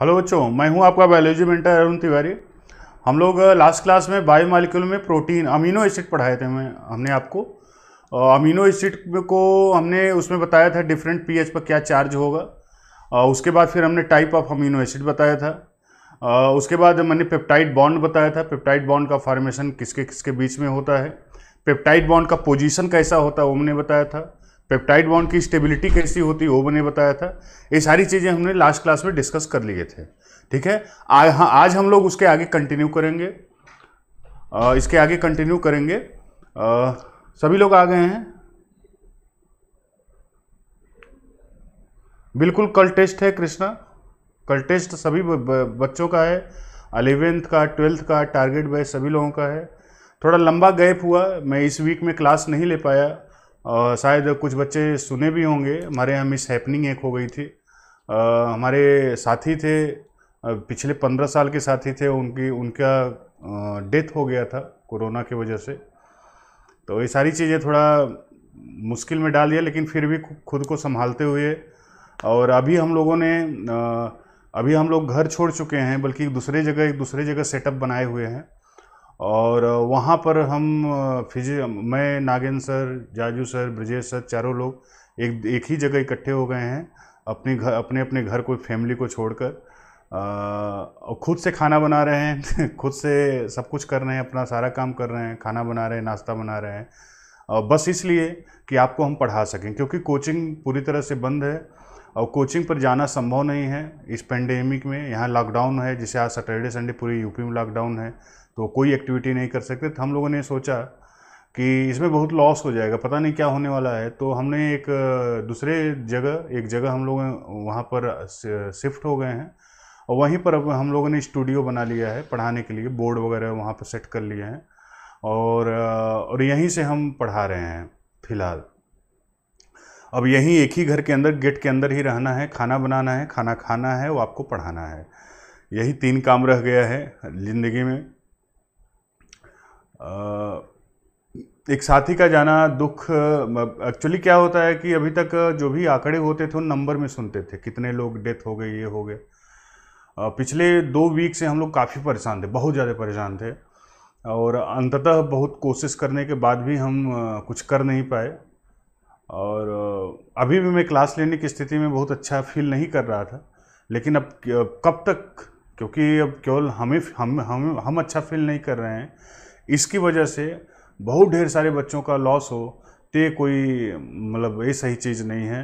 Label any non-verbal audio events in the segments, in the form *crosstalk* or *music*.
hello बच्चों मैं हूं आपका बायोलॉजी मेंटर अरुण तिवारी हम लोग लास्ट क्लास में बायो मालिक्यूल में प्रोटीन अमीनो एसिड पढ़ाए थे मैं हमने आपको अमीनो एसिड को हमने उसमें बताया था डिफरेंट पीएच पर क्या चार्ज होगा उसके बाद फिर हमने टाइप ऑफ अमीनो एसिड बताया था उसके बाद मैंने पेप्टाइड बॉन्ड बताया था पेप्टाइड बॉन्ड का फॉर्मेशन किसके किसके बीच में होता है पेप्टाइड बॉन्ड का पोजिशन कैसा होता है वो हमने बताया था पेप्टाइड बॉन्ड की स्टेबिलिटी कैसी होती है वो मैंने बताया था ये सारी चीज़ें हमने लास्ट क्लास में डिस्कस कर लिए थे ठीक है आ, हाँ आज हम लोग उसके आगे कंटिन्यू करेंगे आ, इसके आगे कंटिन्यू करेंगे आ, सभी लोग आ गए हैं बिल्कुल कल टेस्ट है कृष्णा कल टेस्ट सभी बच्चों का है अलेवेंथ का ट्वेल्थ का टारगेट बाय सभी लोगों का है थोड़ा लंबा गैप हुआ मैं इस वीक में क्लास नहीं ले पाया और शायद कुछ बच्चे सुने भी होंगे हमारे यहाँ मिस हैपनिंग एक हो गई थी आ, हमारे साथी थे पिछले पंद्रह साल के साथी थे उनकी उनका डेथ हो गया था कोरोना की वजह से तो ये सारी चीज़ें थोड़ा मुश्किल में डाल दिया लेकिन फिर भी खुद को संभालते हुए और अभी हम लोगों ने अभी हम लोग घर छोड़ चुके हैं बल्कि दूसरे जगह एक दूसरे जगह सेटअप बनाए हुए हैं और वहाँ पर हम फिज मैं Nagendra sir Jaju sir Brajesh sir चारों लोग एक एक ही जगह इकट्ठे हो गए हैं अपने घर अपने अपने घर को फैमिली को छोड़कर और खुद से खाना बना रहे हैं *laughs* खुद से सब कुछ कर रहे हैं अपना सारा काम कर रहे हैं खाना बना रहे हैं नाश्ता बना रहे हैं और बस इसलिए कि आपको हम पढ़ा सकें क्योंकि कोचिंग पूरी तरह से बंद है और कोचिंग पर जाना संभव नहीं है इस पेंडेमिक में यहाँ लॉकडाउन है जिसे आज सैटरडे संडे पूरे यूपी में लॉकडाउन है तो कोई एक्टिविटी नहीं कर सकते तो हम लोगों ने सोचा कि इसमें बहुत लॉस हो जाएगा पता नहीं क्या होने वाला है तो हमने एक दूसरे जगह एक जगह हम लोग वहाँ पर शिफ्ट हो गए हैं और वहीं पर अब हम लोगों ने स्टूडियो बना लिया है पढ़ाने के लिए बोर्ड वगैरह वहाँ पर सेट कर लिए हैं और और यहीं से हम पढ़ा रहे हैं फिलहाल अब यहीं एक ही घर के अंदर गेट के अंदर ही रहना है खाना बनाना है खाना खाना है वो आपको पढ़ाना है यही तीन काम रह गया है ज़िंदगी में एक साथी का जाना दुख एक्चुअली क्या होता है कि अभी तक जो भी आंकड़े होते थे उन नंबर में सुनते थे कितने लोग डेथ हो गए ये हो गए पिछले दो वीक से हम लोग काफ़ी परेशान थे बहुत ज़्यादा परेशान थे और अंततः बहुत कोशिश करने के बाद भी हम कुछ कर नहीं पाए और अभी भी मैं क्लास लेने की स्थिति में बहुत अच्छा फील नहीं कर रहा था लेकिन अब कब तक क्योंकि अब केवल हमें हम हम हम अच्छा फील नहीं कर रहे हैं इसकी वजह से बहुत ढेर सारे बच्चों का लॉस हो ते तो कोई मतलब ये सही चीज़ नहीं है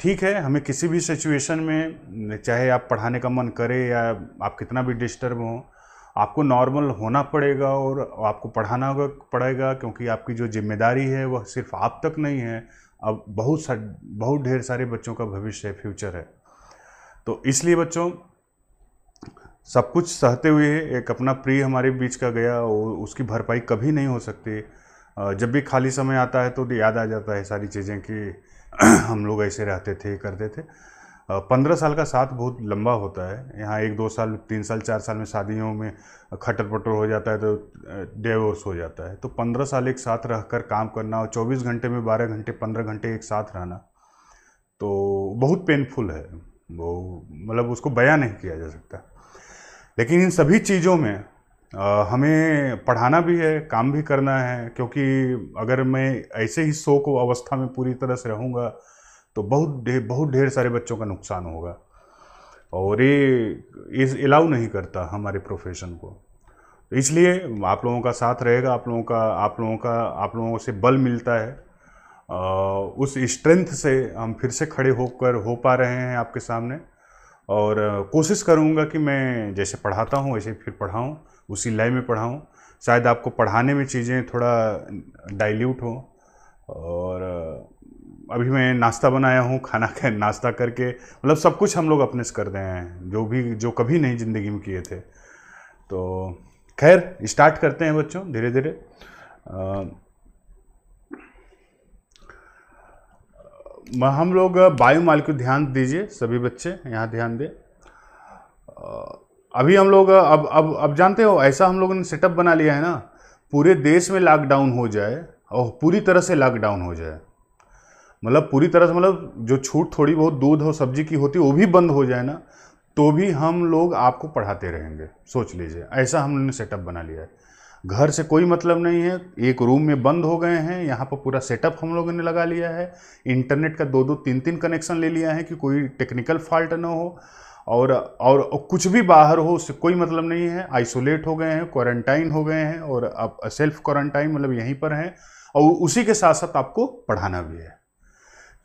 ठीक है हमें किसी भी सिचुएशन में चाहे आप पढ़ाने का मन करे या आप कितना भी डिस्टर्ब हो आपको नॉर्मल होना पड़ेगा और आपको पढ़ाना पड़ेगा क्योंकि आपकी जो जिम्मेदारी है वह सिर्फ आप तक नहीं है अब बहुत सा बहुत ढेर सारे बच्चों का भविष्य है फ्यूचर है तो इसलिए बच्चों सब कुछ सहते हुए एक अपना प्रिय हमारे बीच का गया उसकी भरपाई कभी नहीं हो सकती जब भी खाली समय आता है तो, तो याद आ जाता है सारी चीज़ें कि *clears throat* हम लोग ऐसे रहते थे करते थे पंद्रह साल का साथ बहुत लंबा होता है यहाँ एक दो साल तीन साल चार साल में शादियों में खटर पटर हो जाता है तो डेवोर्स हो जाता है तो पंद्रह साल एक साथ रह कर काम करना और चौबीस घंटे में बारह घंटे पंद्रह घंटे एक साथ रहना तो बहुत पेनफुल है वो मतलब उसको बयां नहीं किया जा सकता लेकिन इन सभी चीज़ों में आ, हमें पढ़ाना भी है काम भी करना है क्योंकि अगर मैं ऐसे ही शो को अवस्था में पूरी तरह से रहूँगा तो बहुत दे, बहुत ढेर सारे बच्चों का नुकसान होगा और ये इस अलाउ नहीं करता हमारे प्रोफेशन को इसलिए आप लोगों का साथ रहेगा आप लोगों का आप लोगों का आप लोगों से बल मिलता है आ, उस स्ट्रेंथ से हम फिर से खड़े होकर हो पा रहे हैं आपके सामने और कोशिश करूँगा कि मैं जैसे पढ़ाता हूँ वैसे फिर पढ़ाऊँ उसी लय में पढ़ाऊँ शायद आपको पढ़ाने में चीज़ें थोड़ा डाइल्यूट हो और अभी मैं नाश्ता बनाया हूँ खाना खा नाश्ता करके मतलब सब कुछ हम लोग अपने से कर रहे हैं जो भी जो कभी नहीं ज़िंदगी में किए थे तो खैर स्टार्ट करते हैं बच्चों धीरे धीरे हम लोग बायोमाल को ध्यान दीजिए सभी बच्चे यहाँ ध्यान दें अभी हम लोग अब अब अब जानते हो ऐसा हम लोगों ने सेटअप बना लिया है ना पूरे देश में लॉकडाउन हो जाए और पूरी तरह से लॉकडाउन हो जाए मतलब पूरी तरह से मतलब जो छूट थोड़ी बहुत दूध और सब्जी की होती है वो भी बंद हो जाए ना तो भी हम लोग आपको पढ़ाते रहेंगे सोच लीजिए ऐसा हमने सेटअप बना लिया है घर से कोई मतलब नहीं है एक रूम में बंद हो गए हैं यहाँ पर पूरा सेटअप हम लोगों ने लगा लिया है इंटरनेट का दो दो तीन तीन कनेक्शन ले लिया है कि कोई टेक्निकल फॉल्ट ना हो और और कुछ भी बाहर हो उससे कोई मतलब नहीं है आइसोलेट हो गए हैं क्वारंटाइन हो गए हैं और आप सेल्फ क्वारंटाइन मतलब यहीं पर हैं और उसी के साथ साथ आपको पढ़ाना भी है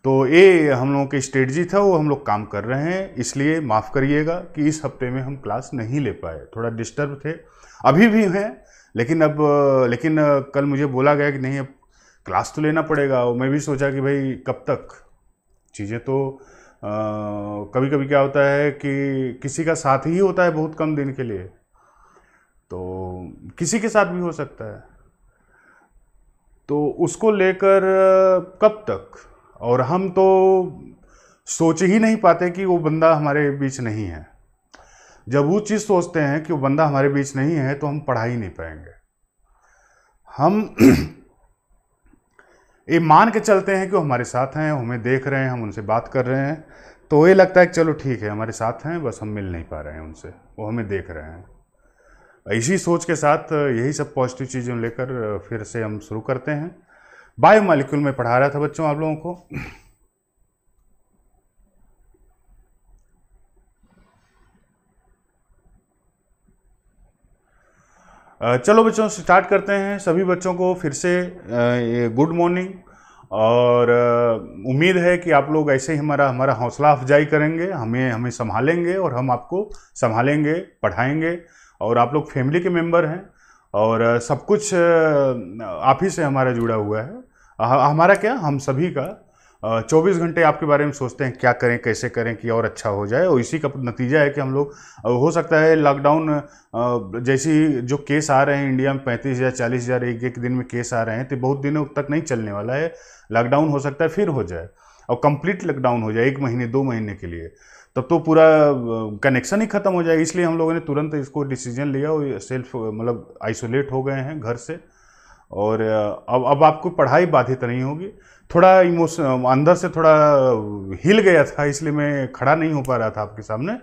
तो ये हम लोगों की स्ट्रेटजी था वो हम लोग काम कर रहे हैं इसलिए माफ़ करिएगा कि इस हफ्ते में हम क्लास नहीं ले पाए थोड़ा डिस्टर्ब थे अभी भी हैं लेकिन अब लेकिन कल मुझे बोला गया कि नहीं अब क्लास तो लेना पड़ेगा और मैं भी सोचा कि भाई कब तक चीज़ें तो आ, कभी कभी क्या होता है कि किसी का साथ ही होता है बहुत कम दिन के लिए तो किसी के साथ भी हो सकता है तो उसको लेकर कब तक और हम तो सोच ही नहीं पाते कि वो बंदा हमारे बीच नहीं है जब वो चीज़ सोचते हैं कि वो बंदा हमारे बीच नहीं है तो हम पढ़ा ही नहीं पाएंगे हम *clears throat* ये मान के चलते हैं कि वो हमारे साथ हैं हमें देख रहे हैं हम उनसे बात कर रहे हैं तो ये लगता है कि चलो ठीक है हमारे साथ हैं बस हम मिल नहीं पा रहे हैं उनसे वो हमें देख रहे हैं इसी सोच के साथ यही सब पॉजिटिव चीज़ें लेकर फिर से हम शुरू करते हैं बायो मालिक्यूल में पढ़ा रहा था बच्चों आप लोगों को *clears throat* चलो बच्चों स्टार्ट करते हैं सभी बच्चों को फिर से गुड मॉर्निंग और उम्मीद है कि आप लोग ऐसे ही हमारा हमारा हौसला अफजाई करेंगे हमें हमें संभालेंगे और हम आपको संभालेंगे पढ़ाएंगे और आप लोग फैमिली के मेंबर हैं और सब कुछ आप ही से हमारा जुड़ा हुआ है हमारा क्या हम सभी का चौबीस घंटे आपके बारे में सोचते हैं क्या करें कैसे करें कि और अच्छा हो जाए और इसी का नतीजा है कि हम लोग हो सकता है लॉकडाउन जैसी जो केस आ रहे हैं इंडिया में पैंतीस हज़ार चालीस हज़ार एक एक दिन में केस आ रहे हैं तो बहुत दिनों तक नहीं चलने वाला है लॉकडाउन हो सकता है फिर हो जाए और कंप्लीट लॉकडाउन हो जाए एक महीने दो महीने के लिए तब तो पूरा कनेक्शन ही खत्म हो जाए इसलिए हम लोगों ने तुरंत इसको डिसीजन लिया और सेल्फ मतलब आइसोलेट हो गए हैं घर से और अब अब आपको पढ़ाई बाधित नहीं होगी थोड़ा इमोशन अंदर से थोड़ा हिल गया था इसलिए मैं खड़ा नहीं हो पा रहा था आपके सामने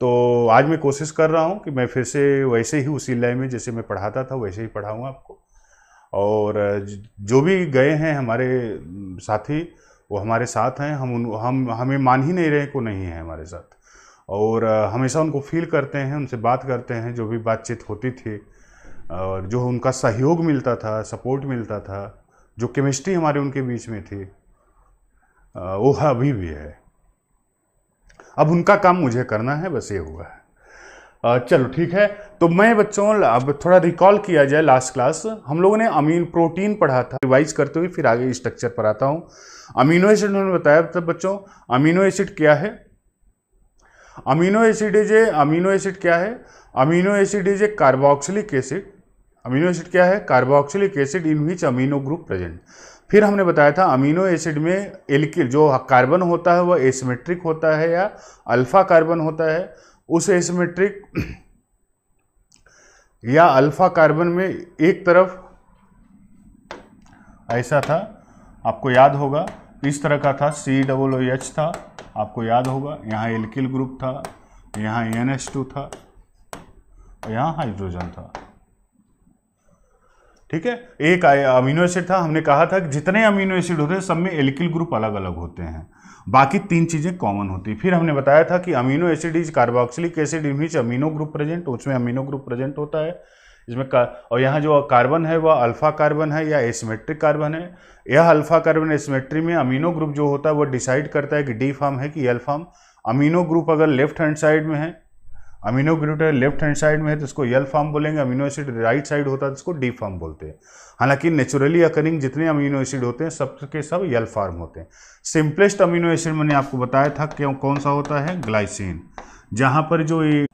तो आज मैं कोशिश कर रहा हूँ कि मैं फिर से वैसे ही उसी लय में जैसे मैं पढ़ाता था वैसे ही पढ़ाऊँ आपको और जो भी गए हैं हमारे साथी वो हमारे साथ हैं हम उन हम हमें मान ही नहीं रहे को नहीं है हमारे साथ और हमेशा उनको फील करते हैं उनसे बात करते हैं जो भी बातचीत होती थी और जो उनका सहयोग मिलता था सपोर्ट मिलता था जो केमिस्ट्री हमारे उनके बीच में थी वो अभी भी है अब उनका काम मुझे करना है बस ये हुआ है चलो ठीक है तो मैं बच्चों अब थोड़ा रिकॉल किया जाए लास्ट क्लास हम लोगों ने अमीन प्रोटीन पढ़ा था रिवाइज करते हुए फिर आगे स्ट्रक्चर पर आता हूँ अमीनो एसिड उन्होंने बताया तब बच्चों अमीनो एसिड क्या है amino acid is a amino acid क्या है amino acid is a carboxylic acid amino acid क्या है carboxylic acid in which amino group present फिर हमने बताया था अमीनो एसिड में एल्किल जो कार्बन होता है वह एसमेट्रिक होता है या अल्फा कार्बन होता है उस एसमेट्रिक या अल्फा कार्बन में एक तरफ ऐसा था आपको याद होगा इस तरह का था सी डबल ओ एच था आपको याद होगा यहाँ एल्किल ग्रुप था यहाँ एन एच टू था यहाँ हाइड्रोजन था ठीक है एक अमीनो एसिड था हमने कहा था कि जितने अमीनो एसिड होते हैं सब में एल्किल ग्रुप अलग अलग होते हैं बाकी तीन चीज़ें कॉमन होती फिर हमने बताया था कि amino acid is carboxylic acid in which amino group present उसमें अमीनो ग्रुप प्रेजेंट होता है इसमें का, और यहाँ जो कार्बन है वह अल्फा कार्बन है या एसमेट्रिक कार्बन है यह अल्फा कार्बन एसमेट्री में अमीनो ग्रुप जो होता है वह डिसाइड करता है कि डी फॉर्म है कि एल फॉर्म अमीनो ग्रुप अगर लेफ्ट हैंड साइड में है अमीनो ग्लूटेट लेफ्ट हैंड साइड में है तो इसको यल फॉर्म बोलेंगे अमीनो एसिड राइट साइड होता है तो इसको डी फॉर्म बोलते हैं हालांकि नेचुरली अकरिंग जितने अमीनो एसिड होते हैं सब के सब यल फॉर्म होते हैं सिंपलेस्ट अमीनो एसिड मैंने आपको बताया था क्यों कौन सा होता है ग्लाइसिन जहाँ पर जो ये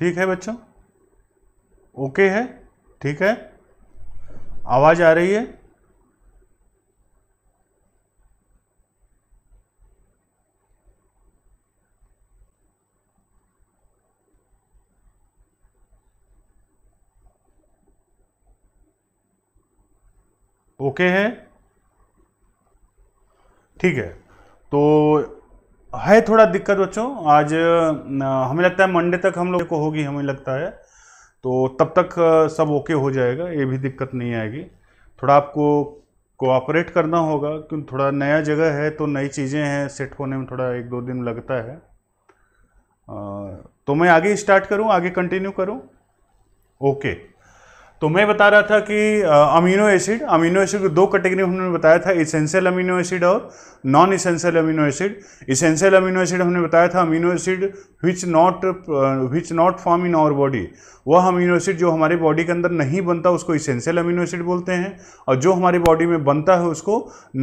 ठीक है बच्चों ओके है ठीक है आवाज आ रही है ओके है ठीक है तो है थोड़ा दिक्कत बच्चों आज हमें लगता है मंडे तक हम लोग को होगी हमें लगता है तो तब तक सब ओके हो जाएगा ये भी दिक्कत नहीं आएगी थोड़ा आपको कोऑपरेट करना होगा क्योंकि थोड़ा नया जगह है तो नई चीज़ें हैं सेट होने में थोड़ा एक दो दिन लगता है तो मैं आगे स्टार्ट करूं आगे कंटिन्यू करूं ओके तो मैं बता रहा था कि अमीनो एसिड अमीनो एसिड को दो कैटेगरी हमने बताया था इसेंशियल अमीनो एसिड और non essential amino acid essential amino acid हमने बताया था amino acid which not which not form in our body वह अमीनो एसिड जो हमारे बॉडी के अंदर नहीं बनता उसको इसेंशियल अमीनो एसिड बोलते हैं और जो हमारी बॉडी में बनता है उसको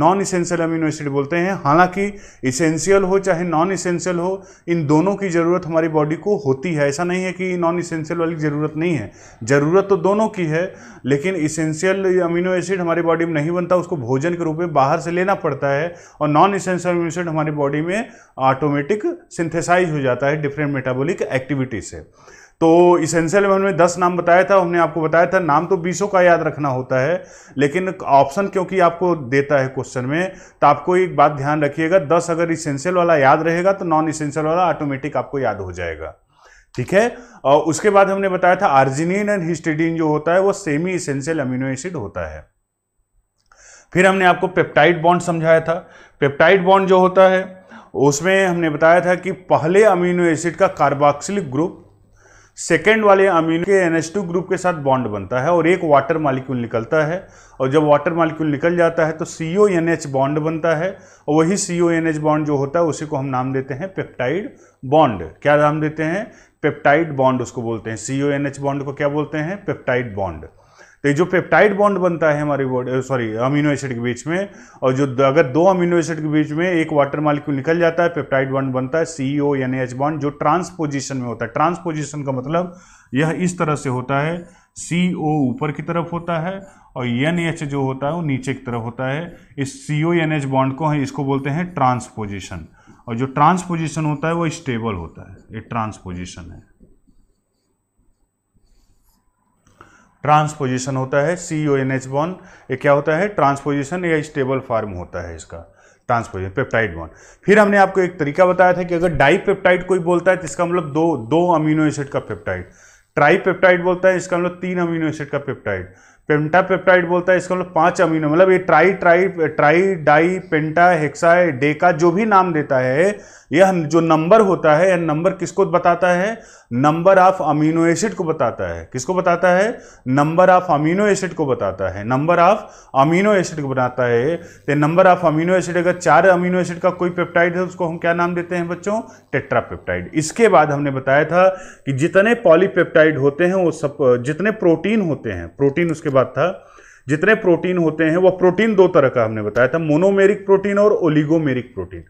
नॉन इसेंशियल अमीनो एसिड बोलते हैं हालांकि इसेंशियल हो चाहे नॉन इसेंशियल हो इन दोनों की ज़रूरत हमारी बॉडी को होती है ऐसा नहीं है कि नॉन इसेंशियल वाली ज़रूरत नहीं है ज़रूरत तो दोनों की जरूरी है लेकिन इसेंशियल अमीनो एसिड हमारे बॉडी में नहीं बनता उसको भोजन के रूप में बाहर से लेना पड़ता है और नॉन इसेंशियल अमीनो एसिड हमारे बॉडी में ऑटोमेटिक सिंथेसाइज हो जाता है डिफरेंट मेटाबोलिक एक्टिविटी से तो इसेंशियल में हमने दस नाम बताया था हमने आपको बताया था नाम तो बीसों का याद रखना होता है लेकिन ऑप्शन क्योंकि आपको देता है क्वेश्चन में तो आपको एक बात ध्यान रखिएगा दस अगर इसेंशियल वाला याद रहेगा तो नॉन इसेंशियल वाला ऑटोमेटिक आपको याद हो जाएगा ठीक है और उसके बाद हमने बताया था आर्जिनिन एंड हिस्टिडीन जो होता है वो सेमी इसेंशियल अमीनो एसिड होता है फिर हमने आपको पेप्टाइड बॉन्ड समझाया था पेप्टाइड बॉन्ड जो होता है उसमें हमने बताया था कि पहले अमीनो एसिड का कार्बोक्सिलिक ग्रुप सेकेंड वाले अमीनो के एन ग्रुप के साथ बॉन्ड बनता है और एक वाटर मालिक्यूल निकलता है और जब वाटर मालिक्यूल निकल जाता है तो C O N H bond बनता है और वही C O N H bond जो होता है उसी को हम नाम देते हैं पेप्टाइड बॉन्ड क्या नाम देते हैं पेप्टाइड बॉन्ड उसको बोलते हैं C O N H bond को क्या बोलते हैं पेप्टाइड बॉन्ड तो जो पेप्टाइड बॉन्ड बनता है हमारी बॉडी सॉरी अमीनो एसिड के बीच में और जो अगर दो अमीनो एसिड के बीच में एक वाटर मालिक्यूल निकल जाता है पेप्टाइड बॉन्ड बनता है C O N H bond जो ट्रांसपोजिशन में होता है ट्रांसपोजिशन का मतलब यह इस तरह से होता है सी ओ ऊपर की तरफ होता है और एन एच जो होता है वो नीचे की तरफ होता है इस C O N H bond को हम इसको बोलते हैं ट्रांसपोजिशन और जो ट्रांसपोजिशन होता है वो स्टेबल होता है ये ट्रांसपोजिशन है ट्रांसपोजिशन होता है सी ओ एन एच बॉन ये क्या होता है ट्रांसपोजिशन या स्टेबल फॉर्म होता है इसका ट्रांसपोजिशन पेप्टाइड बॉन फिर हमने आपको एक तरीका बताया था कि अगर डाई पेप्टाइड कोई बोलता है तो इसका मतलब दो दो अमीनो एसिड का पेप्टाइड ट्राई पेप्टाइड बोलता है इसका मतलब तीन अमीनो एसिड का पेप्टाइड पेंटा पेप्टाइड बोलता है इसका मतलब पांच अमीनो मतलब ये tri tri tri di penta hexa deca जो भी नाम देता है यह जो नंबर होता है यह नंबर किसको बताता है नंबर ऑफ अमीनो एसिड को बताता है किसको बताता है नंबर ऑफ अमीनो एसिड को बताता है नंबर ऑफ अमीनो एसिड को बताता है तो नंबर ऑफ अमीनो एसिड अगर चार अमीनो एसिड का कोई पेप्टाइड है उसको हम क्या नाम देते हैं बच्चों टेट्रापेप्टाइड इसके बाद हमने बताया था कि जितने पॉलीपेप्टाइड होते हैं वो सब जितने प्रोटीन होते हैं प्रोटीन उसके बात था जितने प्रोटीन होते हैं वह प्रोटीन दो तरह का हमने बताया था मोनोमेरिक प्रोटीन और oligomeric protein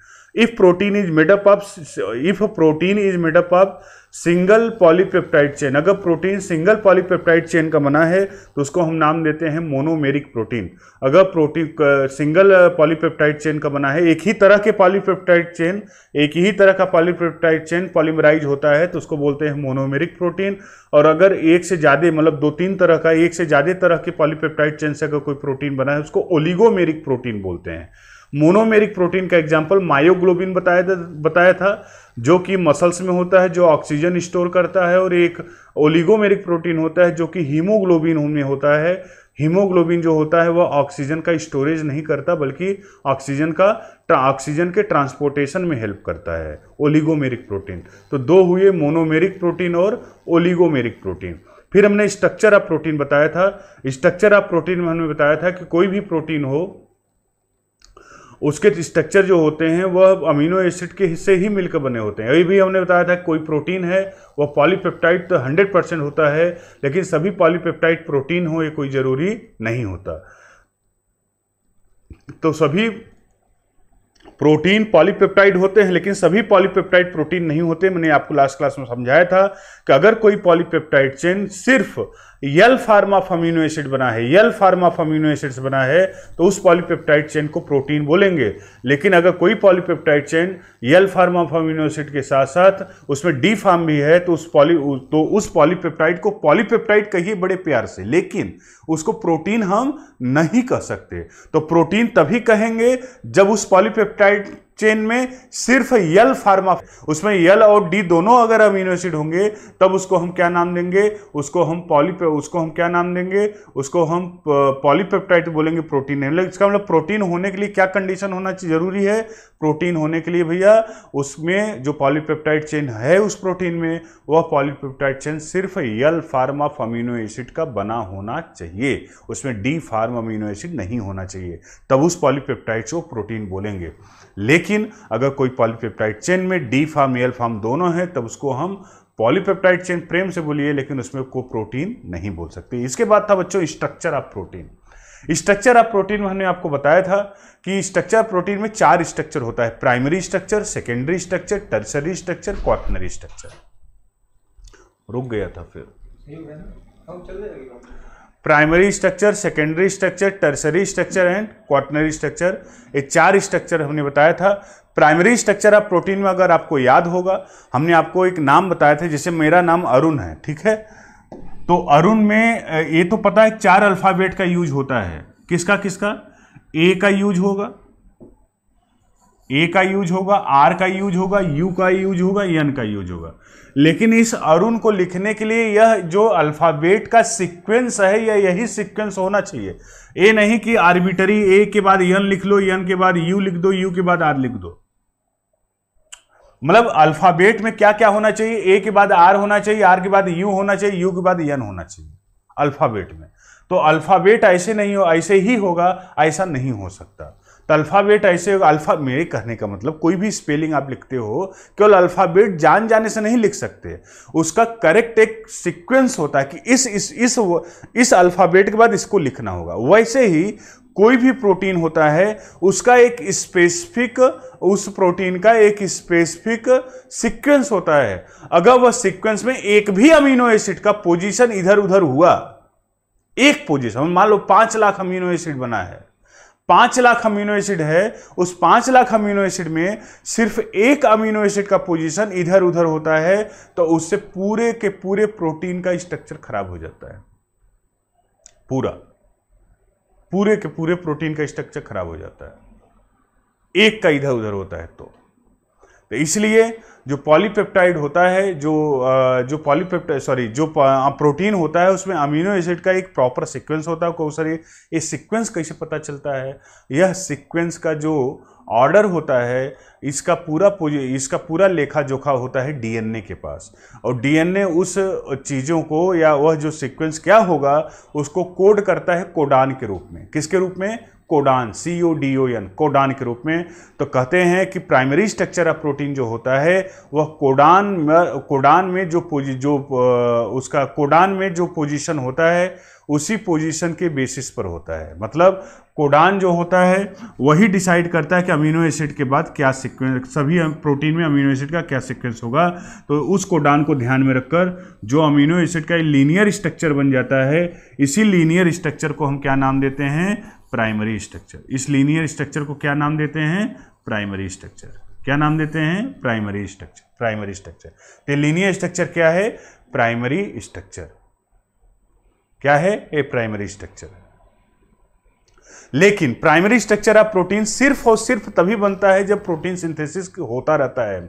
if protein is made up of if protein is made up of single polypeptide chain अगर प्रोटीन सिंगल पॉलीपेप्टाइड चेन का बना है तो उसको हम नाम देते हैं मोनोमेरिक प्रोटीन अगर प्रोटीन सिंगल पॉलीपेप्टाइड चेन का बना है एक ही तरह के पॉलीपेप्टाइड चेन एक ही तरह का पॉलीपेप्टाइड चेन पॉलीमराइज होता है तो उसको बोलते हैं मोनोमेरिक प्रोटीन और अगर एक से ज़्यादा मतलब दो तीन तरह का एक से ज़्यादा तरह के पॉलीपेप्टाइड चेन से अगर कोई प्रोटीन बना है उसको ओलिगोमेरिक प्रोटीन बोलते हैं मोनोमेरिक प्रोटीन का एग्जाम्पल मायोग्लोबिन बताया बताया था जो कि मसल्स में होता है जो ऑक्सीजन स्टोर करता है और एक ओलिगोमेरिक प्रोटीन होता है जो कि हीमोग्लोबिन में होता है हीमोग्लोबिन जो होता है वह ऑक्सीजन का स्टोरेज नहीं करता बल्कि ऑक्सीजन का ऑक्सीजन के ट्रांसपोर्टेशन में हेल्प करता है ओलिगोमेरिक प्रोटीन तो दो हुए मोनोमेरिक प्रोटीन और ओलिगोमेरिक प्रोटीन फिर हमने स्ट्रक्चर ऑफ प्रोटीन बताया था स्ट्रक्चर ऑफ प्रोटीन में हमने बताया था कि कोई भी प्रोटीन हो उसके स्ट्रक्चर जो होते हैं वह अमीनो एसिड के हिस्से ही मिलकर बने होते हैं अभी भी हमने बताया था कोई प्रोटीन है वह पॉलीपेप्टाइड तो हंड्रेड परसेंट होता है लेकिन सभी पॉलीपेप्टाइड प्रोटीन हो ये कोई ज़रूरी नहीं होता तो सभी प्रोटीन पॉलीपेप्टाइड होते हैं लेकिन सभी पॉलीपेप्टाइड प्रोटीन नहीं होते मैंने आपको लास्ट क्लास में समझाया था कि अगर कोई पॉलीपेप्टाइड चेन सिर्फ यल फार्म ऑफ एसिड बना है यल फार्म ऑफ अमीनो बना है तो उस पॉलीपेप्टाइड चेन को प्रोटीन बोलेंगे लेकिन अगर कोई polypeptide chain L form of acid के साथ साथ उसमें डी फार्म भी है तो उस पॉली तो उस पॉलीपेप्टाइड को पॉलीपेप्टाइड कहिए बड़े प्यार से लेकिन उसको प्रोटीन हम नहीं कह सकते तो प्रोटीन तभी कहेंगे जब उस पॉलीपेप्टाइड चेन में सिर्फ यल फार्मा उसमें यल और डी दोनों अगर अमीनो एसिड होंगे तब उसको हम क्या नाम देंगे उसको हम पॉलीप उसको हम क्या नाम देंगे उसको हम पॉलीपेप्टाइड बोलेंगे प्रोटीन है मतलब इसका मतलब प्रोटीन होने के लिए क्या कंडीशन होना जरूरी है प्रोटीन होने के लिए भैया उसमें जो पॉलीपेप्टाइड चेन है उस प्रोटीन में वह पॉलीपेप्टाइड चेन सिर्फ L form of amino acid का बना होना चाहिए उसमें डी फार्म अमीनो एसिड नहीं होना चाहिए तब उस पॉलीपेप्टाइड को प्रोटीन बोलेंगे लेकिन अगर कोई पॉलीपेप्टाइड चेन में डी फार्म एल फार्म दोनों हैं तब उसको हम पॉलीपेप्टाइड चेन प्रेम से बोलिए लेकिन उसमें को प्रोटीन नहीं बोल सकते इसके बाद था बच्चों structure of protein structure of protein में हमने आपको बताया था कि स्ट्रक्चर प्रोटीन में चार स्ट्रक्चर होता है primary structure secondary structure tertiary structure quaternary structure रुक गया था फिर primary structure secondary structure tertiary structure and quaternary structure ये चार स्ट्रक्चर हमने बताया था प्राइमरी स्ट्रक्चर ऑफ प्रोटीन में अगर आपको याद होगा हमने आपको एक नाम बताया था जैसे मेरा नाम अरुण है ठीक है तो अरुण में ये तो पता है चार अल्फ़ाबेट का यूज होता है किसका किसका ए का यूज होगा ए का यूज होगा आर का यूज होगा यू का यूज होगा एन का यूज होगा लेकिन इस अरुण को लिखने के लिए यह जो अल्फ़ाबेट का सीक्वेंस है यह यही सीक्वेंस होना चाहिए ए नहीं कि आर्बिटरी ए के बाद यन लिख लो यन के बाद यू लिख दो यू के बाद आर लिख दो मतलब अल्फ़ाबेट में क्या क्या होना चाहिए ए के बाद आर होना चाहिए आर के बाद यू होना चाहिए यू के बाद यन होना चाहिए अल्फ़ाबेट में तो अल्फ़ाबेट ऐसे नहीं हो ऐसे ही होगा ऐसा नहीं हो सकता तो अल्फ़ाबेट ऐसे अल्फ़ा मेरे कहने का मतलब कोई भी स्पेलिंग आप लिखते हो केवल अल्फ़ाबेट जान जाने से नहीं लिख सकते उसका करेक्ट एक सीक्वेंस होता है कि इस इस इस इस अल्फ़ाबेट के बाद इसको लिखना होगा वैसे ही कोई भी प्रोटीन होता है उसका एक स्पेसिफिक उस प्रोटीन का एक स्पेसिफिक सीक्वेंस होता है अगर वह सीक्वेंस में एक भी अमीनो एसिड का पोजिशन इधर उधर हुआ एक पोजिशन मान लो पांच लाख अमीनो एसिड बना है पांच लाख अमीनो एसिड है उस पांच लाख अमीनो एसिड में सिर्फ एक अमीनो एसिड का पोजीशन इधर उधर होता है तो उससे पूरे के पूरे प्रोटीन का स्ट्रक्चर खराब हो जाता है पूरा पूरे के पूरे प्रोटीन का स्ट्रक्चर खराब हो जाता है एक का इधर उधर होता है तो तो इसलिए जो पॉलीपेप्टाइड होता है जो जो पॉलीपेप्टाइड सॉरी जो प्रोटीन होता है उसमें अमीनो एसिड का एक प्रॉपर सीक्वेंस होता है कौशल सर ये सीक्वेंस कैसे पता चलता है यह सीक्वेंस का जो ऑर्डर होता है इसका पूरा इसका पूरा लेखा जोखा होता है डीएनए के पास और डीएनए उस चीज़ों को या वह जो सीक्वेंस क्या होगा उसको कोड करता है कोडान के रूप में किसके रूप में codon C O D O N codon के रूप में तो कहते हैं कि प्राइमरी स्ट्रक्चर ऑफ प्रोटीन जो होता है वह कोडान कोडान में जो जो उसका कोडान में जो पोजीशन होता है उसी पोजीशन के बेसिस पर होता है मतलब कोडान जो होता है वही डिसाइड करता है कि अमीनो एसिड के बाद क्या सीक्वेंस सभी प्रोटीन में अमीनो एसिड का क्या सीक्वेंस होगा तो उस कोडान को ध्यान में रखकर जो अमीनो एसिड का लीनियर स्ट्रक्चर बन जाता है इसी लीनियर स्ट्रक्चर को हम क्या नाम देते हैं प्राइमरी स्ट्रक्चर इस लीनियर स्ट्रक्चर को क्या नाम देते हैं प्राइमरी स्ट्रक्चर क्या नाम देते हैं प्राइमरी स्ट्रक्चर प्राइमरी स्ट्रक्चर तो लीनियर स्ट्रक्चर क्या है प्राइमरी स्ट्रक्चर क्या है ए प्राइमरी स्ट्रक्चर लेकिन प्राइमरी स्ट्रक्चर ऑफ प्रोटीन सिर्फ और सिर्फ तभी बनता है जब प्रोटीन सिंथेसिस होता रहता है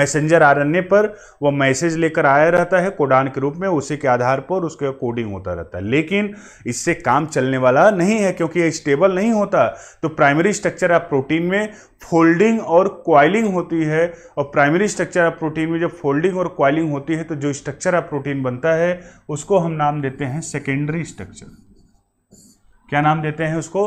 मैसेंजर आरएनए पर वह मैसेज लेकर आया रहता है कोडान के रूप में उसी के आधार पर उसका कोडिंग होता रहता है लेकिन इससे काम चलने वाला नहीं है क्योंकि ये स्टेबल नहीं होता तो प्राइमरी स्ट्रक्चर ऑफ प्रोटीन में फोल्डिंग और क्वाइलिंग होती है और प्राइमरी स्ट्रक्चर ऑफ प्रोटीन में जब फोल्डिंग और क्वाइलिंग होती है तो जो स्ट्रक्चर ऑफ प्रोटीन बनता है उसको हम नाम देते हैं सेकेंडरी स्ट्रक्चर क्या नाम देते हैं उसको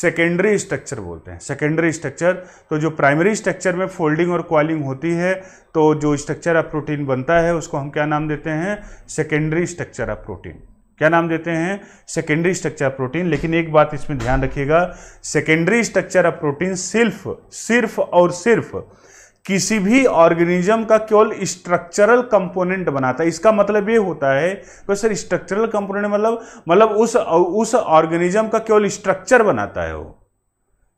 सेकेंडरी स्ट्रक्चर बोलते हैं सेकेंडरी स्ट्रक्चर तो जो प्राइमरी स्ट्रक्चर में फोल्डिंग और क्वालिंग होती है तो जो स्ट्रक्चर ऑफ प्रोटीन बनता है उसको हम क्या नाम देते हैं सेकेंडरी स्ट्रक्चर ऑफ प्रोटीन क्या नाम देते हैं सेकेंडरी स्ट्रक्चर प्रोटीन लेकिन एक बात इसमें ध्यान रखिएगा सेकेंडरी स्ट्रक्चर ऑफ प्रोटीन सिर्फ सिर्फ और सिर्फ किसी भी ऑर्गेनिज्म का केवल स्ट्रक्चरल कंपोनेंट बनाता है इसका मतलब ये होता है कि सर स्ट्रक्चरल कंपोनेंट मतलब मतलब उस उस ऑर्गेनिज्म का केवल स्ट्रक्चर बनाता है वो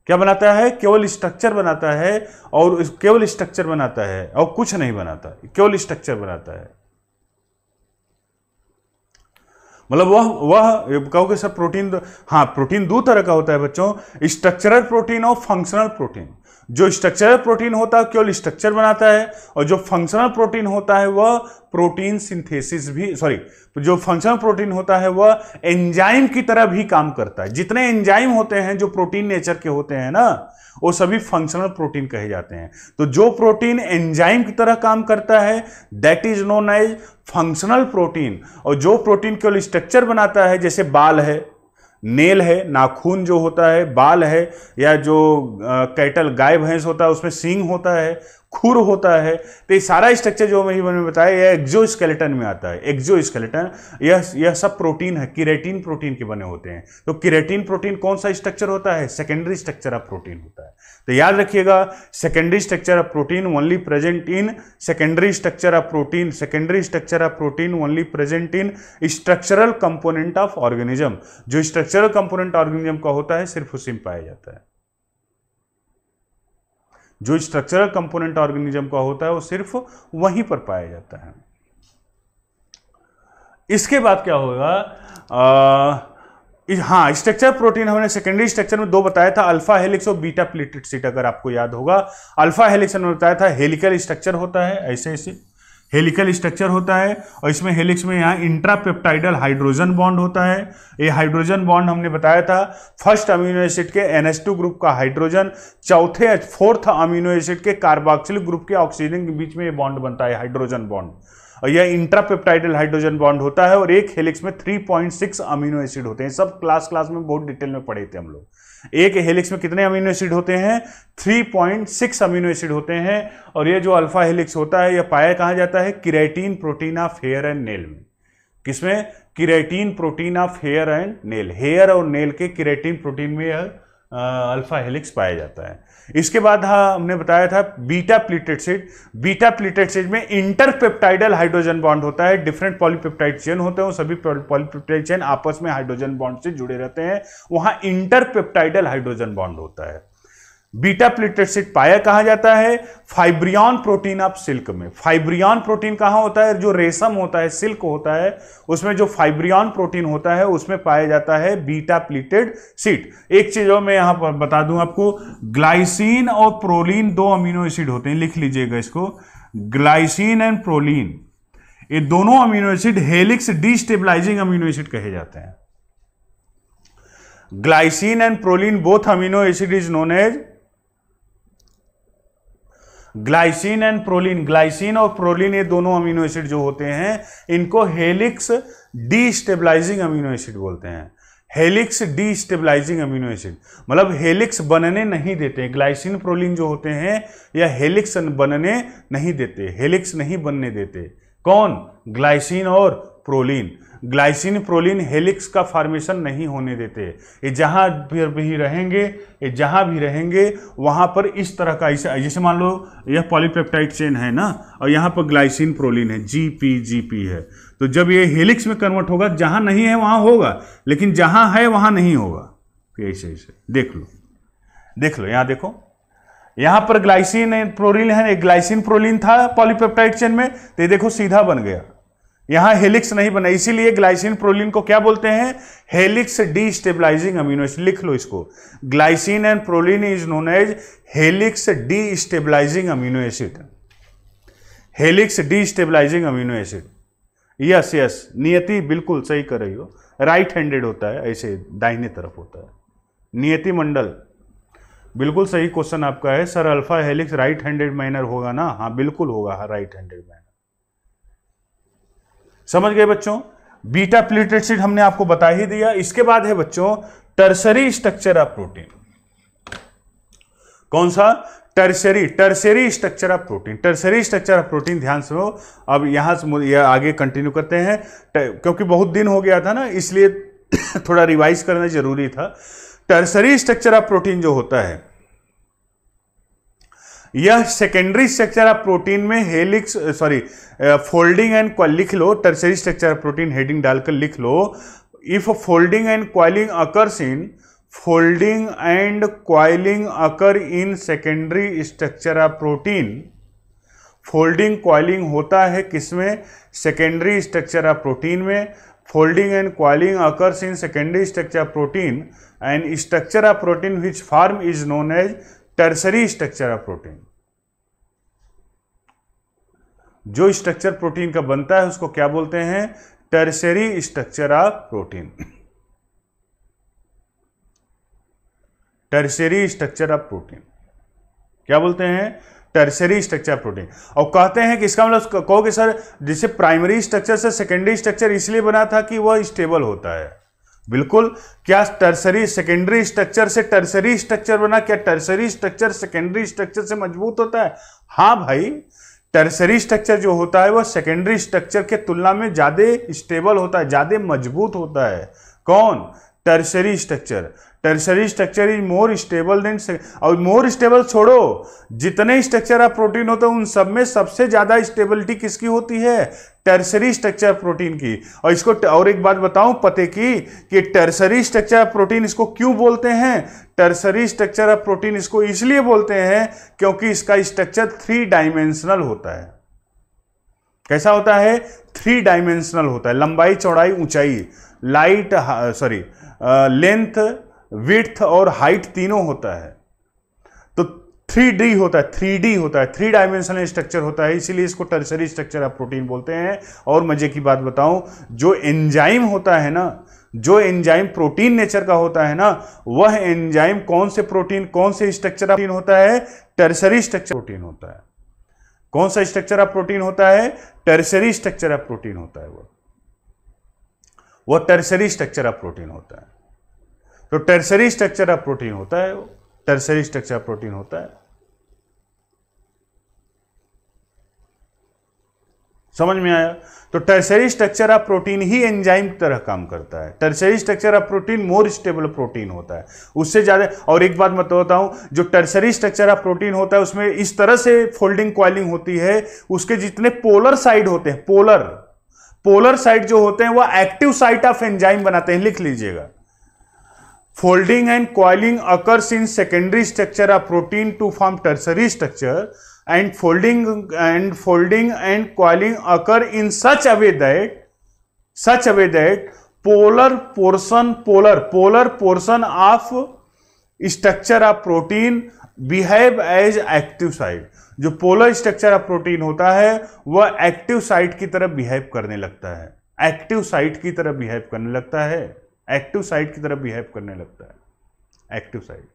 क्या बनाता है केवल स्ट्रक्चर बनाता है और केवल स्ट्रक्चर बनाता है और कुछ नहीं बनाता केवल स्ट्रक्चर बनाता है मतलब वह वह कि सर प्रोटीन हाँ प्रोटीन दो तरह का होता है बच्चों स्ट्रक्चरल प्रोटीन और फंक्शनल प्रोटीन जो स्ट्रक्चरल प्रोटीन होता है केवल स्ट्रक्चर बनाता है और जो फंक्शनल प्रोटीन होता है वह प्रोटीन सिंथेसिस भी सॉरी जो फंक्शनल प्रोटीन होता है वह एंजाइम की तरह भी काम करता है जितने एंजाइम होते हैं जो प्रोटीन नेचर के होते हैं ना वो सभी फंक्शनल प्रोटीन कहे जाते हैं तो जो प्रोटीन एंजाइम की तरह काम करता है that is known as functional protein और जो प्रोटीन केवल स्ट्रक्चर बनाता है जैसे बाल है नेल है नाखून जो होता है बाल है या जो कैटल गाय भैंस होता है उसमें सींग होता है खुर होता है तो ये सारा स्ट्रक्चर जो मैं मैंने बताया यह एक्जो स्केलेटन में आता है एक्जो स्केलेटन यह यह सब प्रोटीन है किरेटिन प्रोटीन के बने होते हैं तो किरेटिन प्रोटीन कौन सा स्ट्रक्चर होता है सेकेंडरी स्ट्रक्चर ऑफ प्रोटीन होता है तो याद रखिएगा secondary structure of protein only present in secondary structure of protein secondary structure of protein only present in structural component of organism जो स्ट्रक्चरल कंपोनेंट ऑर्गेनिज्म का होता है सिर्फ उसी में पाया जाता है जो स्ट्रक्चरल कंपोनेंट ऑर्गेनिज्म का होता है वो सिर्फ वहीं पर पाया जाता है इसके बाद क्या होगा हाँ स्ट्रक्चर प्रोटीन हमने सेकेंडरी स्ट्रक्चर में दो बताया था अल्फा हेलिक्स और बीटा प्लेटेड सीट अगर आपको याद होगा अल्फा हेलिक्स हमने बताया था हेलिकल स्ट्रक्चर होता है ऐसे ऐसे हेलिकल स्ट्रक्चर होता है और इसमें हेलिक्स में यहाँ इंट्रापेप्टाइडल हाइड्रोजन बॉन्ड होता है ये हाइड्रोजन बॉन्ड हमने बताया था फर्स्ट अमीनो एसिड के टू ग्रुप का हाइड्रोजन चौथे फोर्थ अमीनो एसिड के कार्बोक्सिलिक ग्रुप के ऑक्सीजन के बीच में ये बॉन्ड बनता है हाइड्रोजन बॉन्ड और यह इंट्रापेप्टाइडल हाइड्रोजन बॉन्ड होता है और एक हेलिक्स में सिक्स अमीनो एसिड होते हैं सब क्लास क्लास में बहुत डिटेल में पढ़े थे हम लोग एक हेलिक्स में कितने अमीनो एसिड होते हैं 3.6 अमीनो एसिड होते हैं और ये जो अल्फा हेलिक्स होता है यह पाया कहा जाता है keratin protein of hair and nail में किसमें keratin protein of hair and nail hair और नेल के किरेटीन प्रोटीन में अल्फा हेलिक्स पाया जाता है इसके बाद हाँ हमने बताया था beta pleated sheet beta pleated sheet में इंटरपेप्टाइडल हाइड्रोजन बॉन्ड होता है डिफरेंट पॉलीपेप्टाइड चेन होते हैं सभी पॉलीपेप्टाइड चेन आपस में हाइड्रोजन बॉन्ड से जुड़े रहते हैं वहां इंटरपेप्टाइडल हाइड्रोजन बॉन्ड होता है बीटा प्लेटेड सीट पाया कहा जाता है फाइब्रियन प्रोटीन आप सिल्क में फाइब्रियन प्रोटीन कहां होता है जो रेशम होता है सिल्क होता है उसमें जो फाइब्रियन प्रोटीन होता है उसमें पाया जाता है बीटा प्लीटेड सीट एक चीज और मैं यहां पर बता दूं आपको ग्लाइसिन और प्रोलीन दो अमीनो एसिड होते हैं लिख लीजिएगा इसको ग्लाइसिन एंड प्रोलीन ये दोनों amino acid helix destabilizing amino acid कहे जाते हैं glycine and proline both amino acid is known as glycine and proline glycine और प्रोलिन ये दोनों अमीनो एसिड जो होते हैं इनको हेलिक्स डीस्टेबलाइजिंग अमीनो एसिड बोलते हैं हेलिक्स डीस्टेबलाइजिंग अमीनो एसिड मतलब हेलिक्स बनने नहीं देते ग्लाइसिन प्रोलिन जो होते हैं या हेलिक्स बनने नहीं देते हेलिक्स नहीं बनने देते कौन ग्लाइसिन और प्रोलिन ग्लाइसिन प्रोलिन हेलिक्स का फॉर्मेशन नहीं होने देते ये जहाँ भी रहेंगे ये जहाँ भी रहेंगे वहाँ पर इस तरह का इस जैसे मान लो यह पॉलीपेप्टाइड चेन है ना और यहाँ पर ग्लाइसिन प्रोलिन है जी पी जी पी है तो जब ये हेलिक्स में कन्वर्ट होगा जहाँ नहीं है वहाँ होगा लेकिन जहाँ है वहाँ नहीं होगा ऐसे तो ऐसे देख लो देख लो यहाँ देखो यहाँ पर ग्लाइसिन प्रोलिन है ग्लाइसिन प्रोलिन था पॉलीपेप्टाइड चेन में तो ये देखो सीधा बन गया यहां हेलिक्स नहीं बना इसीलिए ग्लाइसिन प्रोलिन को क्या बोलते हैं हेलिक्स डीस्टेबलाइजिंग अमीनो एसिड लिख लो इसको glycine and proline is known as helix destabilizing amino acid helix destabilizing amino acid yes yes Niyati बिल्कुल सही कर रही हो राइट हैंडेड होता है ऐसे दाहिने तरफ होता है नियति मंडल बिल्कुल सही क्वेश्चन आपका है sir alpha helix right handed minor होगा ना हाँ बिल्कुल होगा हाँ राइट हैंडेड माइनर समझ गए बच्चों बीटा प्लेटेड सीट हमने आपको बता ही दिया इसके बाद है बच्चों टर्सरी स्ट्रक्चर ऑफ प्रोटीन कौन सा tertiary tertiary structure of protein tertiary structure of protein ध्यान से हो अब यहां से यह आगे कंटिन्यू करते हैं क्योंकि बहुत दिन हो गया था ना इसलिए *coughs* थोड़ा रिवाइज करना जरूरी था टर्सरी स्ट्रक्चर ऑफ प्रोटीन जो होता है यह सेकेंडरी स्ट्रक्चर ऑफ प्रोटीन में हेलिक्स सॉरी फोल्डिंग एंड लिख लो tertiary structure of protein heading डालकर लिख लो if folding and coiling occurs in folding and coiling occur in secondary structure of protein folding coiling होता है किसमें सेकेंडरी स्ट्रक्चर ऑफ प्रोटीन में folding and coiling occurs in secondary structure of protein and structure of protein which form is known as tertiary structure of protein जो structure protein का बनता है उसको क्या बोलते हैं tertiary structure of protein tertiary structure of protein क्या बोलते हैं टर्सरी स्ट्रक्चर प्रोटीन और कहते हैं कि इसका मतलब कहो कि सर जिसे प्राइमरी स्ट्रक्चर से सेकेंडरी स्ट्रक्चर इसलिए बना था कि वह स्टेबल होता है बिल्कुल क्या टर्सरी सेकेंडरी स्ट्रक्चर से टर्सरी स्ट्रक्चर बना क्या टर्सरी स्ट्रक्चर सेकेंडरी स्ट्रक्चर से मजबूत होता है हाँ भाई टर्सरी स्ट्रक्चर जो होता है वह सेकेंडरी स्ट्रक्चर के तुलना में ज़्यादा स्टेबल होता है ज़्यादा मजबूत होता है कौन tertiary structure tertiary structure is more stable than और मोर स्टेबल छोड़ो जितने स्ट्रक्चर आप प्रोटीन होते हैं उन सब में सबसे ज़्यादा स्टेबिलिटी किसकी होती है टर्सरी स्ट्रक्चर प्रोटीन की और इसको और एक बात बताऊं पते की कि टर्सरी स्ट्रक्चर प्रोटीन इसको क्यों बोलते हैं टर्सरी स्ट्रक्चर ऑफ प्रोटीन इसको इसलिए बोलते हैं क्योंकि इसका स्ट्रक्चर थ्री डायमेंशनल होता है कैसा होता है थ्री डायमेंशनल होता है लंबाई चौड़ाई ऊंचाई लाइट सॉरी लेंथ विथ और हाइट तीनों होता है तो थ्री डी होता है थ्री डी होता है थ्री डायमेंशनल स्ट्रक्चर होता है इसीलिए इसको टर्सरी स्ट्रक्चर आप प्रोटीन बोलते हैं और मजे की बात बताऊं जो एंजाइम होता है ना जो एंजाइम प्रोटीन नेचर का होता है ना वह एंजाइम कौन से प्रोटीन कौन से स्ट्रक्चर प्रोटीन होता है टर्सरी स्ट्रक्चर प्रोटीन होता है कौन सा स्ट्रक्चर ऑफ प्रोटीन होता है टर्सरी स्ट्रक्चर ऑफ प्रोटीन होता है वह वो टर्सरी स्ट्रक्चर ऑफ प्रोटीन होता है तो टर्सरी स्ट्रक्चर ऑफ प्रोटीन होता है टर्सरी स्ट्रक्चर ऑफ प्रोटीन होता है समझ में आया तो टर्सरी स्ट्रक्चर ऑफ प्रोटीन ही एंजाइम की तरह काम करता है tertiary structure of protein more stable protein होता है उससे ज़्यादा और एक बात मैं तो बताता हूं जो टर्सरी स्ट्रक्चर ऑफ प्रोटीन होता है उसमें इस तरह से फोल्डिंग क्वालिंग होती है उसके जितने पोलर साइड होते हैं पोलर पोलर साइट जो होते हैं वह एक्टिव साइट ऑफ एंजाइम बनाते हैं लिख लीजिएगा folding and coiling occurs in secondary structure of protein to form tertiary structure and folding and folding and coiling occur in such a way that such a way that polar portion polar polar portion of structure of protein behave as active site जो polar structure of protein होता है वह active site की तरफ behave करने लगता है active site की तरफ बिहेव करने लगता है एक्टिव साइट की तरफ बिहेव करने लगता है एक्टिव साइट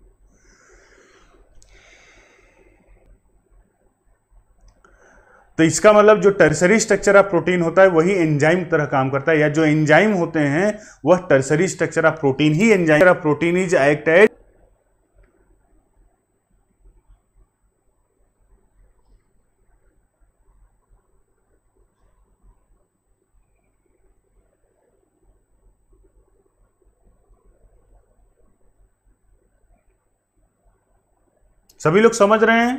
तो इसका मतलब जो टर्सरी स्ट्रक्चर ऑफ प्रोटीन होता है वही एंजाइम तरह काम करता है या जो एंजाइम होते हैं वह टर्सरी स्ट्रक्चर ऑफ प्रोटीन ही enzyme of protein is act as सभी लोग समझ रहे हैं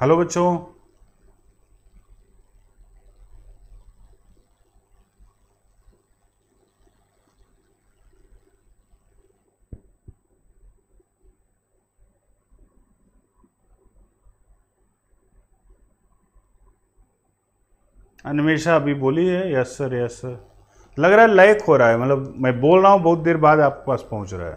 हेलो बच्चों अन्वेषा अभी बोली है यस सर यस सर लग रहा है लाइक हो रहा है मतलब मैं बोल रहा हूँ बहुत देर बाद आपके पास पहुँच रहा है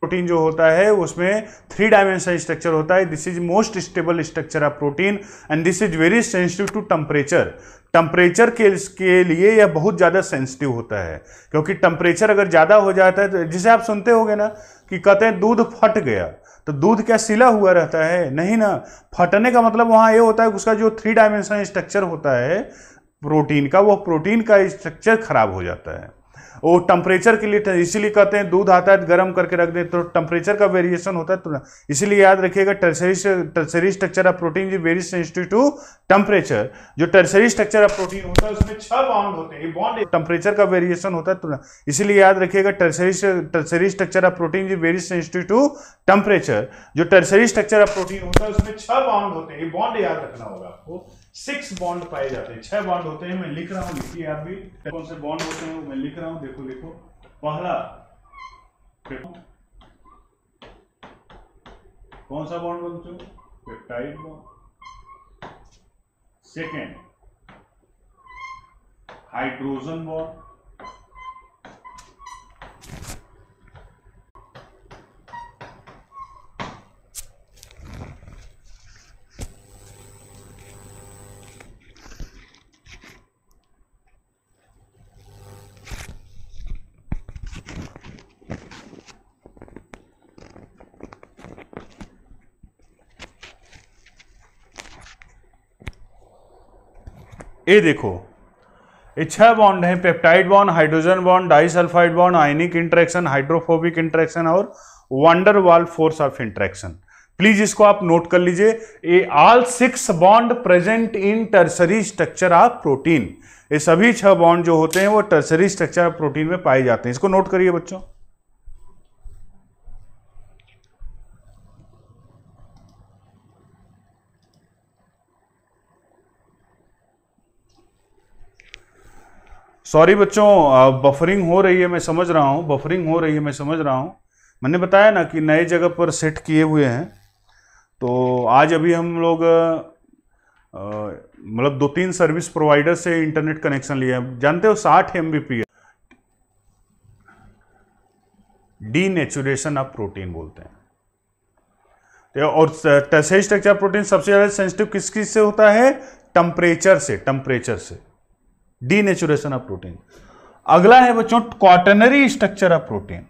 प्रोटीन जो होता है उसमें थ्री डायमेंशनल स्ट्रक्चर होता है this is most stable structure of protein and this is very sensitive to temperature temperature के, लिए यह बहुत ज़्यादा सेंसिटिव होता है क्योंकि टेम्परेचर अगर ज़्यादा हो जाता है तो जिसे आप सुनते होगे ना कि कहते हैं दूध फट गया तो दूध क्या सिला हुआ रहता है नहीं ना फटने का मतलब वहाँ ये होता है उसका जो थ्री डायमेंशनल स्ट्रक्चर होता है प्रोटीन का वो प्रोटीन का स्ट्रक्चर खराब हो जाता है वो टेम्परेचर के लिए इसीलिए कहते हैं दूध आता है तो गर्म करके रख दें तो टेम्परेचर का वेरिएशन होता है तुरंत तो इसीलिए याद रखिएगा tertiary tertiary structure of protein जी वेरी सेंसिटिव टू टेम्परेचर जो टर्सरी स्ट्रक्चर ऑफ प्रोटीन होता है उसमें छह बाउंड होते हैं ये बॉन्ड टेम्परेचर का वेरिएशन होता है तुरंत तो इसीलिए याद रखिएगा टर्सरी स्ट्रक्चर ऑफ प्रोटीन जी वेरी सेंसिटिव टू टेम्परेचर जो टर्सरी स्ट्रक्चर ऑफ प्रोटीन होता है उसमें छह बाउंड होते हैं ये बॉन्ड याद रखना होगा आपको सिक्स बॉन्ड पाए जाते हैं छह बॉन्ड होते हैं मैं लिख रहा हूं लिखिए आप भी कौन से बॉन्ड होते हैं मैं लिख रहा हूं देखो लिखो पहला कौन सा बॉन्ड बोलते हो peptide bond second hydrogen bond ये देखो ये छह बॉन्ड हैं peptide bond hydrogen bond disulphide bond ionic interaction hydrophobic interaction और van der Waals force of interaction please इसको आप नोट कर लीजिए ये all six bond present in tertiary structure of protein ये सभी छह बॉन्ड जो होते हैं वो टर्सरी स्ट्रक्चर ऑफ प्रोटीन में पाए जाते हैं इसको नोट करिए बच्चों सॉरी बच्चों बफरिंग हो रही है मैं समझ रहा हूँ बफरिंग हो रही है मैं समझ रहा हूँ मैंने बताया ना कि नए जगह पर सेट किए हुए हैं तो आज अभी हम लोग मतलब दो तीन सर्विस प्रोवाइडर से इंटरनेट कनेक्शन लिया है जानते हो साठ एम बी पी है नेचुरेशन ऑफ प्रोटीन बोलते हैं तो और टेसेज स्ट्रक्चर प्रोटीन सबसे ज़्यादा सेंसिटिव किस किस से होता है टम्परेचर से टम्परेचर से डीनेचुरेशन ऑफ प्रोटीन अगला है बच्चों क्वाटनरी स्ट्रक्चर ऑफ प्रोटीन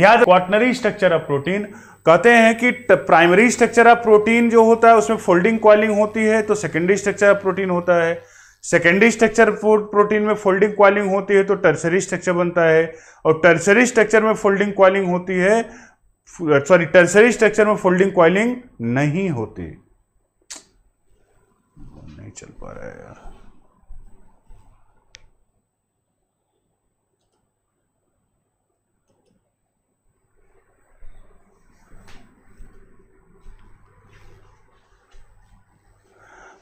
याद क्वाटनरी स्ट्रक्चर ऑफ प्रोटीन कहते हैं कि प्राइमरी स्ट्रक्चर ऑफ प्रोटीन जो होता है उसमें फोल्डिंग क्वालिंग होती है तो सेकेंडरी स्ट्रक्चर ऑफ प्रोटीन होता है सेकेंडरी स्ट्रक्चर प्रोटीन में फोल्डिंग क्वालिंग होती है तो टर्सरी स्ट्रक्चर बनता है और टर्सरी स्ट्रक्चर में फोल्डिंग क्वालिंग होती है सॉरी टर्सरी स्ट्रक्चर में फोल्डिंग क्वालिंग नहीं होती नहीं चल पा रहा है यार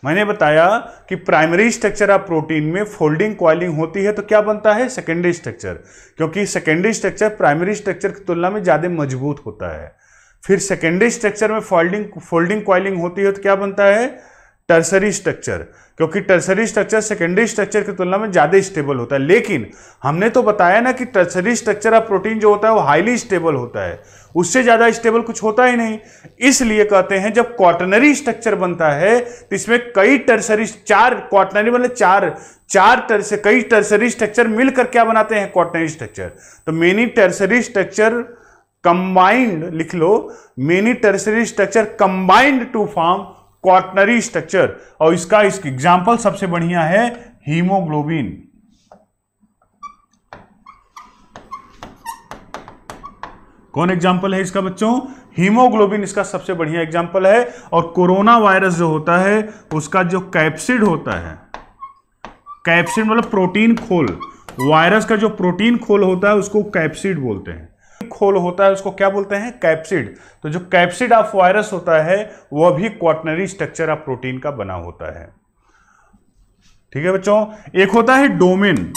मैंने बताया कि प्राइमरी स्ट्रक्चर ऑफ प्रोटीन में फोल्डिंग क्वाइलिंग होती है तो क्या बनता है सेकेंडरी स्ट्रक्चर क्योंकि सेकेंडरी स्ट्रक्चर प्राइमरी स्ट्रक्चर की तुलना में ज़्यादा मजबूत होता है फिर सेकेंडरी स्ट्रक्चर में फोल्डिंग फोल्डिंग क्वाइलिंग होती है तो क्या बनता है टर्सरी स्ट्रक्चर क्योंकि टर्सरी स्ट्रक्चर सेकेंडरी स्ट्रक्चर की तुलना में ज़्यादा स्टेबल होता है लेकिन हमने तो बताया ना कि टर्सरी स्ट्रक्चर ऑफ प्रोटीन जो होता है वो हाईली स्टेबल होता है उससे ज़्यादा स्टेबल कुछ होता ही नहीं इसलिए कहते हैं जब क्वाटनरी स्ट्रक्चर बनता है तो इसमें कई टर्सरी चार क्वाटनरी मतलब चार चार टर्स कई टर्सरी स्ट्रक्चर मिलकर क्या बनाते हैं क्वाटनरी स्ट्रक्चर तो मेनी टर्सरी स्ट्रक्चर कंबाइंड लिख लो many tertiary structure combined to form quaternary structure और इसका इस एग्जाम्पल सबसे बढ़िया है हीमोग्लोबिन कौन एग्जाम्पल है इसका बच्चों हीमोग्लोबिन इसका सबसे बढ़िया एग्जाम्पल है और कोरोना वायरस जो होता है उसका जो कैप्सिड होता है कैप्सिड मतलब प्रोटीन खोल वायरस का जो प्रोटीन खोल होता है उसको कैप्सिड बोलते हैं खोल होता है उसको क्या बोलते हैं कैप्सिड तो जो कैप्सिड ऑफ वायरस होता है वह भी क्वाटनरी स्ट्रक्चर ऑफ प्रोटीन का बना होता है ठीक है बच्चों एक होता है डोमेन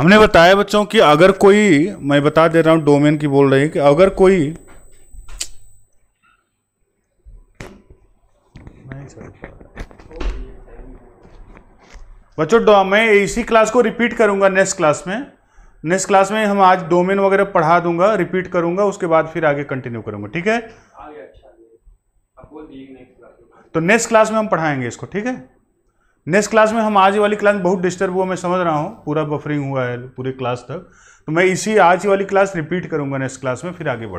हमने बताया बच्चों कि अगर कोई मैं बता दे रहा हूं डोमेन की बोल रही है कि अगर कोई बच्चों मैं इसी क्लास को रिपीट करूंगा नेक्स्ट क्लास में नेक्स्ट क्लास में हम आज डोमेन वगैरह पढ़ा दूंगा रिपीट करूंगा उसके बाद फिर आगे कंटिन्यू करूंगा ठीक है अच्छा, तो नेक्स्ट क्लास में हम पढ़ाएंगे इसको ठीक है नेक्स्ट क्लास में हम आज वाली क्लास बहुत डिस्टर्ब हुआ मैं समझ रहा हूँ पूरा बफरिंग हुआ है पूरे क्लास तक तो मैं इसी आज वाली क्लास रिपीट करूँगा नेक्स्ट क्लास में फिर आगे बढ़